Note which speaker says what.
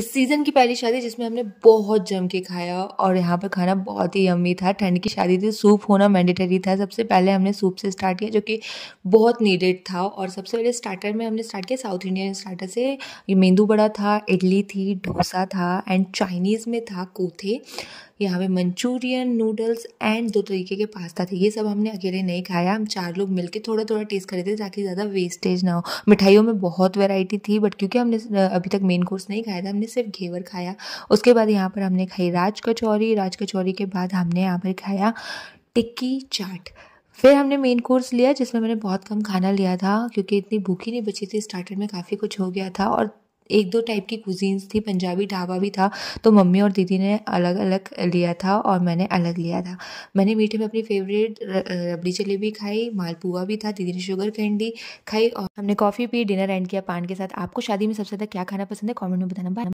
Speaker 1: इस सीज़न की पहली शादी जिसमें हमने बहुत जम के खाया और यहाँ पर खाना बहुत ही यम्मी था ठंड की शादी थी सूप होना मैंडेटरी था सबसे पहले हमने सूप से स्टार्ट किया जो कि बहुत नीडेड था और सबसे पहले स्टार्टर में हमने स्टार्ट किया साउथ इंडियन स्टार्टर से ये मेंदू बड़ा था इडली थी डोसा था एंड चाइनीज़ में था कोथे यहाँ पे मंचूरियन नूडल्स एंड दो तरीके के पास्ता थे ये सब हमने अकेले नहीं खाया हम चार लोग मिलके थोड़ा थोड़ा टेस्ट करे थे ताकि ज़्यादा वेस्टेज ना हो मिठाइयों में बहुत वैरायटी थी बट क्योंकि हमने अभी तक मेन कोर्स नहीं खाया था हमने सिर्फ घेवर खाया उसके बाद यहाँ पर हमने खाई राज कचौरी राज कचौरी के बाद हमने यहाँ पर खाया टिक्की चाट फिर हमने मेन कोर्स लिया जिसमें मैंने बहुत कम खाना लिया था क्योंकि इतनी भूखी नहीं बची थी स्टार्टर में काफ़ी कुछ हो गया था और एक दो टाइप की कुजीन्स थी पंजाबी ढाबा भी था तो मम्मी और दीदी ने अलग अलग लिया था और मैंने अलग लिया था मैंने मीठे में अपनी फेवरेट रबड़ी जलेबी खाई मालपुआ भी था दीदी ने शुगर कैंडी खाई और हमने कॉफ़ी पी डिनर एंड किया पान के साथ आपको शादी में सबसे ज़्यादा क्या खाना पसंद है कॉमेंट में बताना